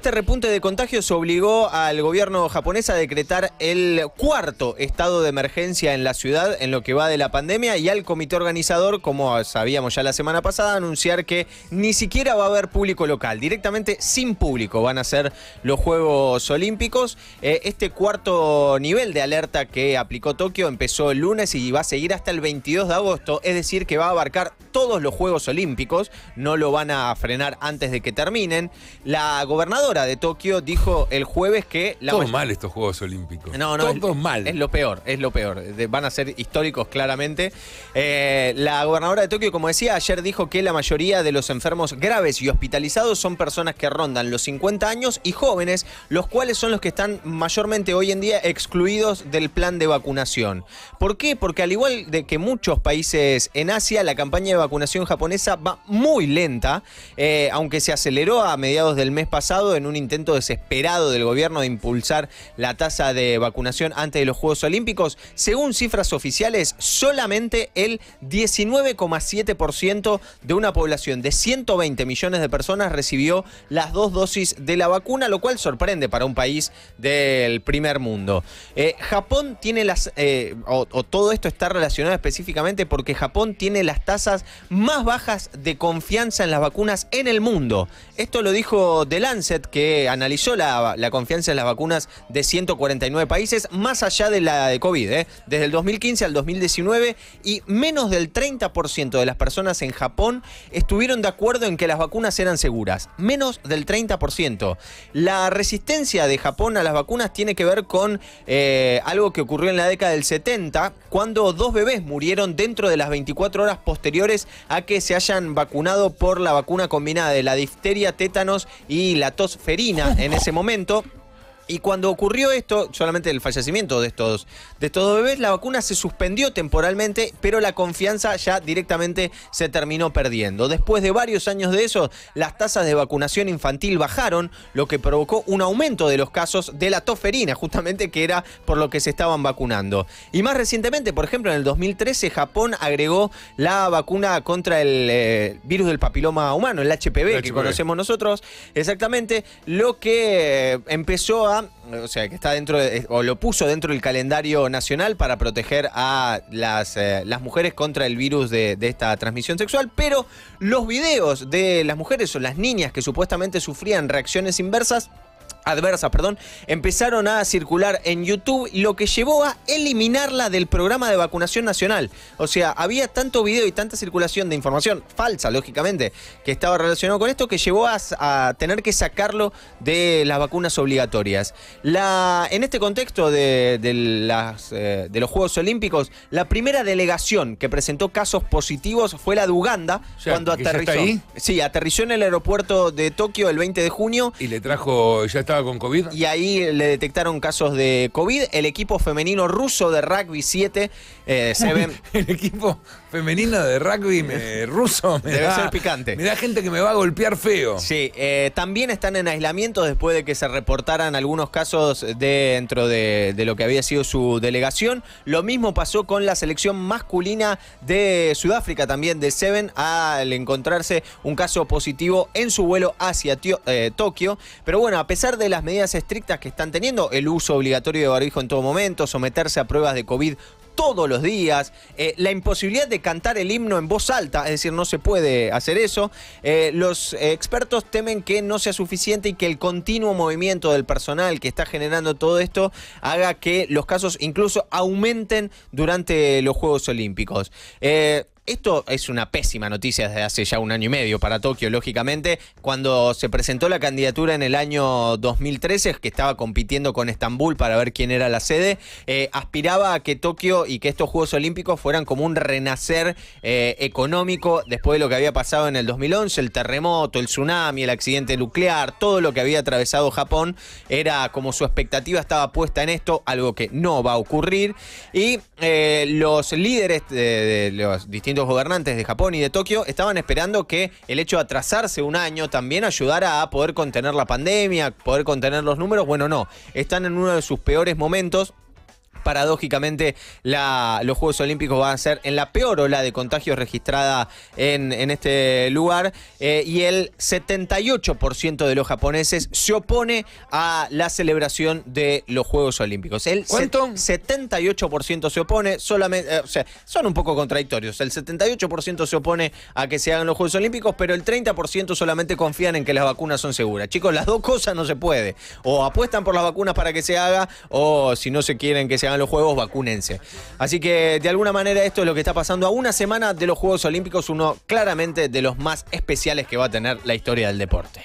Este repunte de contagios obligó al gobierno japonés a decretar el cuarto estado de emergencia en la ciudad en lo que va de la pandemia y al comité organizador, como sabíamos ya la semana pasada, anunciar que ni siquiera va a haber público local, directamente sin público van a ser los Juegos Olímpicos. Eh, este cuarto nivel de alerta que aplicó Tokio empezó el lunes y va a seguir hasta el 22 de agosto, es decir, que va a abarcar todos los Juegos Olímpicos, no lo van a frenar antes de que terminen. La gobernadora de Tokio dijo el jueves que... La mal estos Juegos Olímpicos. No, no. es, mal. Es lo peor, es lo peor. van a ser históricos claramente. Eh, la gobernadora de Tokio, como decía, ayer dijo que la mayoría de los enfermos graves y hospitalizados son personas que rondan los 50 años y jóvenes, los cuales son los que están mayormente hoy en día excluidos del plan de vacunación. ¿Por qué? Porque al igual de que muchos países en Asia, la campaña de vacunación japonesa va muy lenta, eh, aunque se aceleró a mediados del mes pasado en un intento desesperado del gobierno de impulsar la tasa de vacunación antes de los Juegos Olímpicos. Según cifras oficiales, solamente el 19,7% de una población de 120 millones de personas recibió las dos dosis de la vacuna, lo cual sorprende para un país del primer mundo. Eh, Japón tiene las, eh, o, o todo esto está relacionado específicamente porque Japón tiene las tasas más bajas de confianza en las vacunas en el mundo. Esto lo dijo The Lancet, que analizó la, confianza en las vacunas de 149 países, más allá de la de COVID, ¿eh? desde el 2015 al 2019, y menos del 30% de las personas en Japón estuvieron de acuerdo en que las vacunas eran seguras. Menos del 30%. La resistencia de Japón a las vacunas tiene que ver con eh, algo que ocurrió en la década del 70, cuando dos bebés murieron dentro de las 24 horas posteriores a que se hayan vacunado por la vacuna combinada de la difteria, tétanos y la tos Ferina en ese momento. Y cuando ocurrió esto, solamente el fallecimiento de estos, de estos dos bebés, la vacuna se suspendió temporalmente, pero la confianza ya directamente se terminó perdiendo. Después de varios años de eso, las tasas de vacunación infantil bajaron, lo que provocó un aumento de los casos de la toferina, justamente que era por lo que se estaban vacunando. Y más recientemente, por ejemplo, en el 2013, Japón agregó la vacuna contra el eh, virus del papiloma humano, el HPV, que conocemos nosotros, exactamente, lo que eh, empezó a eh, o sea, que está dentro, eh, o lo puso dentro del calendario nacional para proteger a las, eh, las mujeres contra el virus de, de, esta transmisión sexual, pero los videos de las mujeres o las niñas que supuestamente sufrían reacciones inversas adversas, perdón, empezaron a circular en YouTube, lo que llevó a eliminarla del programa de vacunación nacional. O sea, había tanto video y tanta circulación de información falsa, lógicamente, que estaba relacionado con esto, que llevó a, tener que sacarlo de las vacunas obligatorias. La, en este contexto de, las, eh, de los Juegos Olímpicos, la primera delegación que presentó casos positivos fue la de Uganda, cuando aterrizó. Sí, aterrizó en el aeropuerto de Tokio el 20 de junio. Y le trajo, ya estaba con COVID. Y ahí eh, le detectaron casos de COVID. El equipo femenino ruso de rugby 7 se ven... el equipo Femenina de rugby ruso. Me Debe ser picante. Me da gente que me va a golpear feo. Sí, eh, también están en aislamiento después de que se reportaran algunos casos dentro de, lo que había sido su delegación. Lo mismo pasó con la selección masculina de Sudáfrica, también de Seven, al encontrarse un caso positivo en su vuelo hacia eh, Tokio. Pero bueno, a pesar de las medidas estrictas que están teniendo, el uso obligatorio de barbijo en todo momento, someterse a pruebas de COVID todos los días, eh, la imposibilidad de cantar el himno en voz alta, es decir, no se puede hacer eso. Eh, los expertos temen que no sea suficiente y que el continuo movimiento del personal que está generando todo esto haga que los casos incluso aumenten durante los Juegos Olímpicos. Eh, esto es una pésima noticia desde hace ya un año y medio para Tokio, lógicamente. Cuando se presentó la candidatura en el año 2013, que estaba compitiendo con Estambul para ver quién era la sede, eh, aspiraba a que Tokio y que estos Juegos Olímpicos fueran como un renacer eh, económico después de lo que había pasado en el 2011, el terremoto, el tsunami, el accidente nuclear, todo lo que había atravesado Japón. Era como su expectativa estaba puesta en esto, algo que no va a ocurrir. Y eh, los líderes de los distintos los gobernantes de Japón y de Tokio estaban esperando que el hecho de atrasarse un año también ayudara a poder contener la pandemia, poder contener los números. Bueno, no, están en uno de sus peores momentos paradójicamente la, los Juegos Olímpicos van a ser en la peor ola de contagios registrada en, este lugar eh, y el 78% de los japoneses se opone a la celebración de los Juegos Olímpicos. El 78% se opone, solamente, eh, o sea, son un poco contradictorios. El 78% se opone a que se hagan los Juegos Olímpicos, pero el 30% solamente confían en que las vacunas son seguras. Chicos, las dos cosas no se puede. O apuestan por las vacunas para que se haga, o si no se quieren que se hagan los Juegos, vacúnense. Así que de alguna manera esto es lo que está pasando a una semana de los Juegos Olímpicos, uno claramente de los más especiales que va a tener la historia del deporte.